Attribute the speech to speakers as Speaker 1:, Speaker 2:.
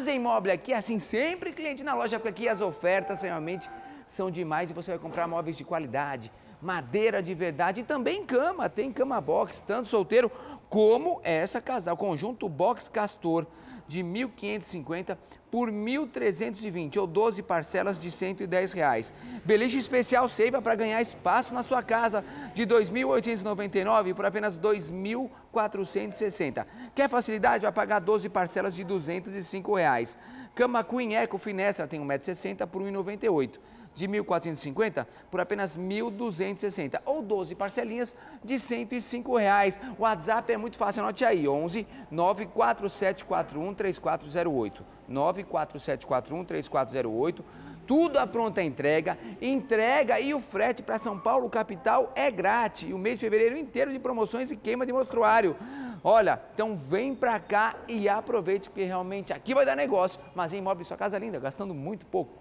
Speaker 1: Casa Imóvel aqui, assim, sempre cliente na loja, porque aqui as ofertas realmente são demais e você vai comprar móveis de qualidade, madeira de verdade e também cama. Tem cama box, tanto solteiro como essa casal. Conjunto Box Castor de 1550 por 1.320 ou 12 parcelas de 110 reais. Beliche especial Seiva para ganhar espaço na sua casa de 2.899 por apenas 2.460. Quer facilidade? Vai pagar 12 parcelas de 205 reais. Cama Queen Eco Finestra tem 1,60m por 1,98m. De 1.450 por apenas 1.260 ou 12 parcelinhas de 105 reais. O WhatsApp é muito fácil, anote aí, 11 94741 3408. 94741-3408. Tudo à pronta entrega, entrega e o frete para São Paulo, capital, é grátis. E o mês de fevereiro inteiro de promoções e queima de mostruário. Olha, então vem para cá e aproveite, porque realmente aqui vai dar negócio. Mas em Imóvel Sua Casa é Linda, gastando muito pouco.